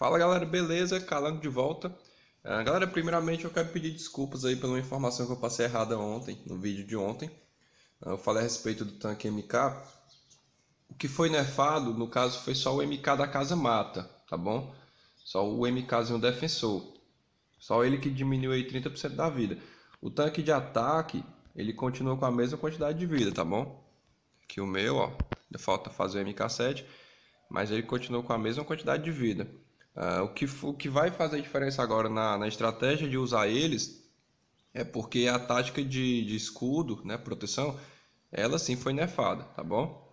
Fala galera, beleza? Calango de volta. Uh, galera, primeiramente eu quero pedir desculpas aí pela informação que eu passei errada ontem, no vídeo de ontem. Uh, eu falei a respeito do tanque MK. O que foi nerfado, no caso, foi só o MK da Casa Mata, tá bom? Só o MKzinho defensor. Só ele que diminuiu aí 30% da vida. O tanque de ataque, ele continua com a mesma quantidade de vida, tá bom? Aqui o meu, ó, falta fazer o MK7, mas ele continuou com a mesma quantidade de vida. É, o, que, o que vai fazer diferença agora na, na estratégia de usar eles é porque a tática de, de escudo, né, proteção, ela sim foi nefada, tá bom?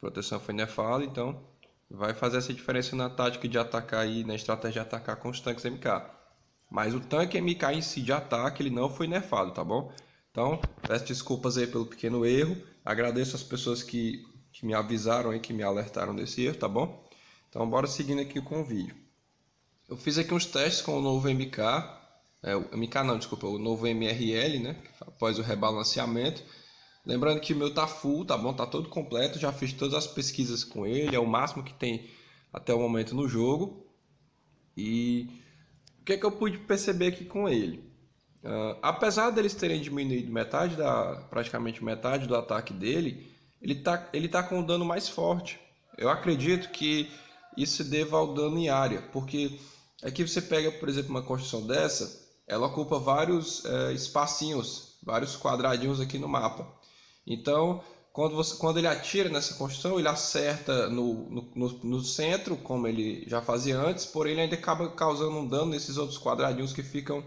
Proteção foi nefada, então vai fazer essa diferença na tática de atacar e na estratégia de atacar com os tanques MK. Mas o tanque MK em si de ataque, ele não foi nefado, tá bom? Então, peço desculpas aí pelo pequeno erro. Agradeço as pessoas que, que me avisaram aí, que me alertaram desse erro, tá bom? Então, bora seguindo aqui com o vídeo. Eu fiz aqui uns testes com o novo MK, é, o MK não, desculpa, o novo MRL, né? Após o rebalanceamento. Lembrando que o meu tá full, tá bom? Tá todo completo, já fiz todas as pesquisas com ele, é o máximo que tem até o momento no jogo. E o que é que eu pude perceber aqui com ele? Uh, apesar deles terem diminuído metade da, praticamente metade do ataque dele, ele tá, ele tá com um dano mais forte. Eu acredito que isso se deva ao dano em área, porque é que você pega, por exemplo, uma construção dessa, ela ocupa vários é, espacinhos, vários quadradinhos aqui no mapa. Então, quando, você, quando ele atira nessa construção, ele acerta no, no, no, centro, como ele já fazia antes, porém ele ainda acaba causando um dano nesses outros quadradinhos que ficam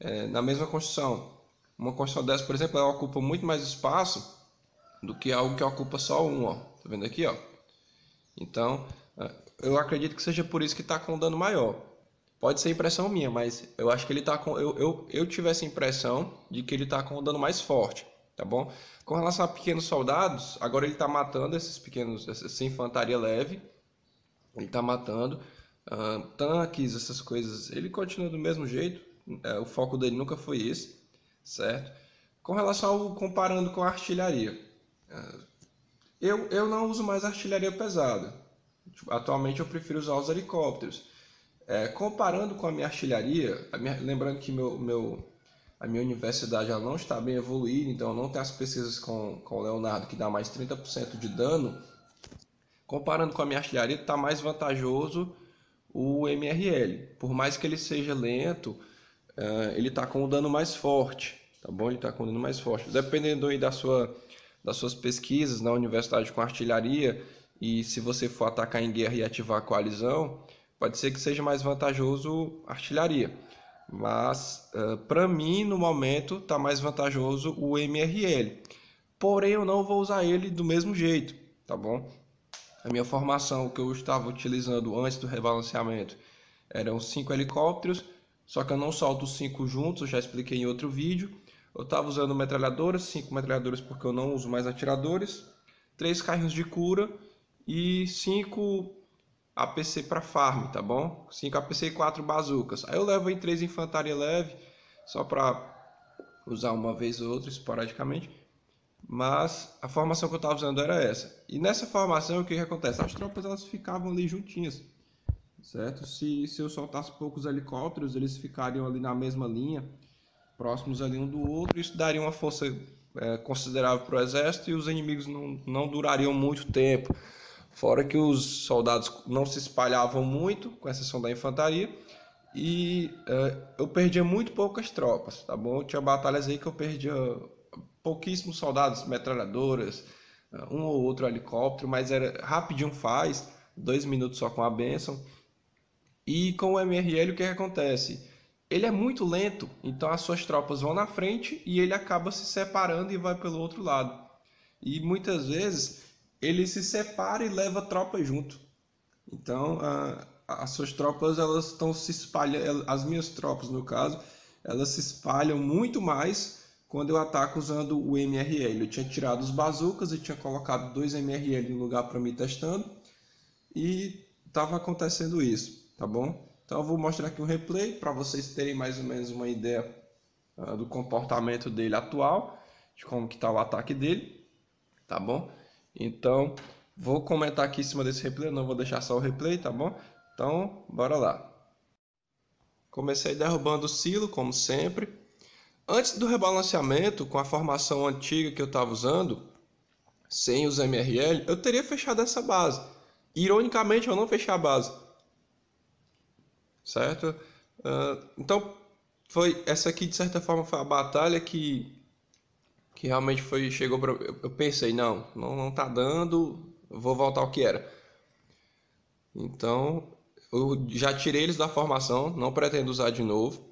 é, na mesma construção. Uma construção dessa, por exemplo, ela ocupa muito mais espaço do que algo que ocupa só um, ó. Tá vendo aqui, ó? Então, é, eu acredito que seja por isso que está com um dano maior. Pode ser impressão minha, mas eu acho que ele está com. Eu, eu, eu tive essa impressão de que ele está com um dano mais forte, tá bom? Com relação a pequenos soldados, agora ele está matando esses pequenos. Essa infantaria leve. Ele está matando. Uh, tanques, essas coisas. Ele continua do mesmo jeito. Uh, o foco dele nunca foi esse, certo? Com relação ao. comparando com a artilharia. Uh, eu, eu não uso mais artilharia pesada Tipo, atualmente eu prefiro usar os helicópteros. É, comparando com a minha artilharia, a minha, lembrando que meu, meu, a minha universidade já não está bem evoluída, então não tenho as pesquisas com, com o Leonardo que dá mais 30% de dano. Comparando com a minha artilharia, está mais vantajoso o MRL. Por mais que ele seja lento, é, ele está com um dano mais forte, tá bom? Ele está com um dano mais forte. Dependendo aí da sua, das suas pesquisas na universidade com artilharia, e se você for atacar em guerra e ativar a coalizão, pode ser que seja mais vantajoso artilharia. Mas uh, para mim, no momento, está mais vantajoso o MRL. Porém, eu não vou usar ele do mesmo jeito, tá bom? A minha formação que eu estava utilizando antes do rebalanceamento eram cinco helicópteros, só que eu não solto os cinco juntos, já expliquei em outro vídeo. Eu estava usando metralhadoras, cinco metralhadoras porque eu não uso mais atiradores, três carrinhos de cura e 5 APC para farm, tá bom? 5 APC e 4 bazucas. Aí eu levo em 3 infantaria leve, só para usar uma vez ou outra, esporadicamente. Mas a formação que eu estava usando era essa. E nessa formação, o que, que acontece? As tropas elas ficavam ali juntinhas, certo? Se, se eu soltasse poucos helicópteros, eles ficariam ali na mesma linha, próximos ali um do outro. Isso daria uma força é, considerável para o exército e os inimigos não, não durariam muito tempo. Fora que os soldados não se espalhavam muito, com exceção da infantaria, e uh, eu perdia muito poucas tropas, tá bom? Tinha batalhas aí que eu perdia pouquíssimos soldados, metralhadoras, uh, um ou outro helicóptero, mas era rapidinho faz, dois minutos só com a benção. E com o MRL o que, que acontece? Ele é muito lento, então as suas tropas vão na frente e ele acaba se separando e vai pelo outro lado. E muitas vezes ele se separa e leva tropas junto. Então, a, as suas tropas elas estão se espalhando, as minhas tropas no caso, elas se espalham muito mais quando eu ataco usando o MRL. Eu tinha tirado os bazucas e tinha colocado dois MRL no lugar para me testando e estava acontecendo isso, tá bom? Então eu vou mostrar aqui um replay para vocês terem mais ou menos uma ideia uh, do comportamento dele atual, de como que está o ataque dele, tá bom? Então, vou comentar aqui em cima desse replay, não vou deixar só o replay, tá bom? Então, bora lá. Comecei derrubando o silo, como sempre. Antes do rebalanceamento, com a formação antiga que eu estava usando, sem os MRL, eu teria fechado essa base. Ironicamente, eu não fechei a base. Certo? Uh, então, foi essa aqui, de certa forma, foi a batalha que que realmente foi chegou para eu pensei não, não não tá dando, vou voltar ao que era. Então eu já tirei eles da formação, não pretendo usar de novo,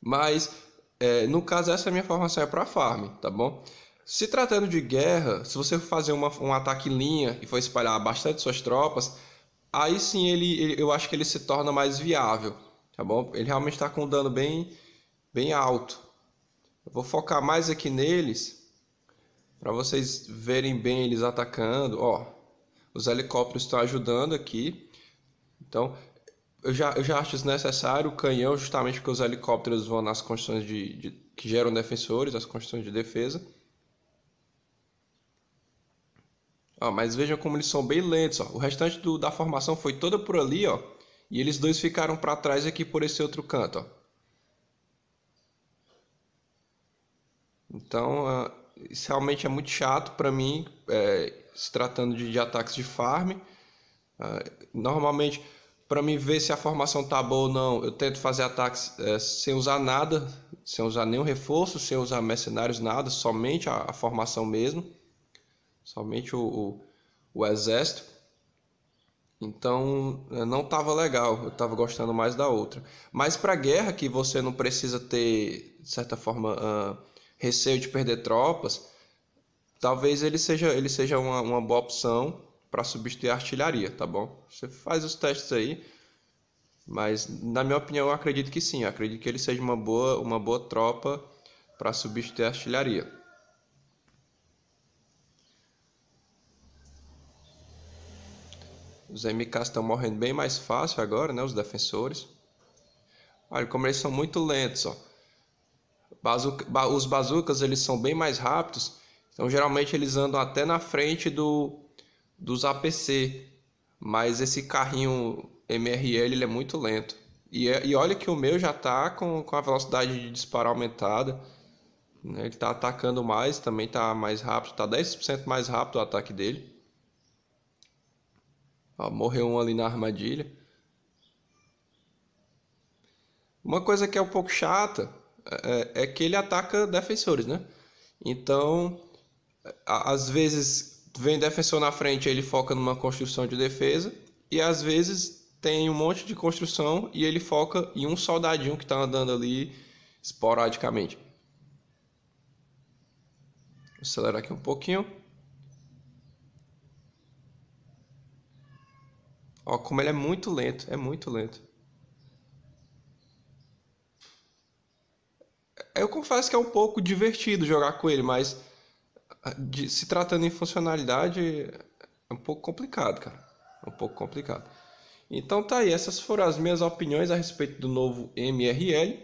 mas é, no caso essa minha formação é para farm, tá bom? Se tratando de guerra, se você fazer uma, um ataque em linha e for espalhar bastante suas tropas, aí sim ele, ele eu acho que ele se torna mais viável, tá bom? Ele realmente está com um dano bem bem alto. Eu vou focar mais aqui neles para vocês verem bem eles atacando. Ó, os helicópteros estão ajudando aqui. Então, eu já, eu já acho desnecessário o canhão, justamente porque os helicópteros vão nas construções de, de, que geram defensores, as construções de defesa. Ó, mas vejam como eles são bem lentos. Ó. O restante do, da formação foi toda por ali, ó, e eles dois ficaram para trás aqui por esse outro canto. Ó. Então, ah, isso realmente é muito chato para mim, é, se tratando de, de, ataques de farm. Ah, normalmente, para mim ver se a formação tá boa ou não, eu tento fazer ataques é, sem usar nada, sem usar nenhum reforço, sem usar mercenários, nada, somente a, a formação mesmo, somente o, o, o exército. Então é, não estava legal, eu estava gostando mais da outra. Mas para guerra, que você não precisa ter, de certa forma, uh, receio de perder tropas, talvez ele seja, ele seja uma, uma boa opção para substituir a artilharia, tá bom? Você faz os testes aí, mas na minha opinião eu acredito que sim, eu acredito que ele seja uma boa, uma boa tropa para substituir a artilharia. Os MKs estão morrendo bem mais fácil agora, né? Os defensores. Olha como eles são muito lentos, ó. Bazuca, os bazucas eles são bem mais rápidos, então geralmente eles andam até na frente do, dos APC, mas esse carrinho MRL ele é muito lento. E, é, e olha que o meu já está com, com a velocidade de disparo aumentada, né? ele está atacando mais, também está mais rápido, está 10% mais rápido o ataque dele. Ó, morreu um ali na armadilha. Uma coisa que é um pouco chata é, é que ele ataca defensores, né? Então, às vezes vem defensor na frente, ele foca numa construção de defesa, e às vezes tem um monte de construção e ele foca em um soldadinho que está andando ali esporadicamente. Vou acelerar aqui um pouquinho. Ó, como ele é muito lento, é muito lento. Eu confesso que é um pouco divertido jogar com ele, mas ah, de, se tratando em funcionalidade é um pouco complicado, cara. É um pouco complicado. Então tá aí, essas foram as minhas opiniões a respeito do novo MRL.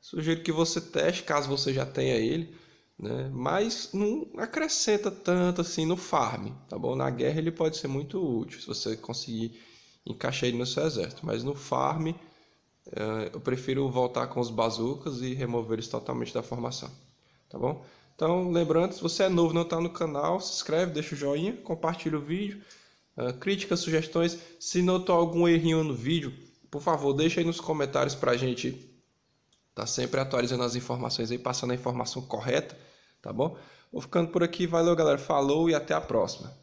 Sugiro que você teste, caso você já tenha ele, né? Mas não acrescenta tanto assim no farm, tá bom? Na guerra ele pode ser muito útil se você conseguir encaixar ele no seu exército, mas no farm é, eu prefiro voltar com os bazucas e remover eles totalmente da formação, tá bom? Então, lembrando, se você é novo não está no canal, se inscreve, deixa o joinha, compartilha o vídeo, é, críticas, sugestões. Se notou algum errinho no vídeo, por favor, deixa aí nos comentários para a gente estar tá sempre atualizando as informações aí, passando a informação correta, tá bom? Vou ficando por aqui, valeu galera, falou e até a próxima.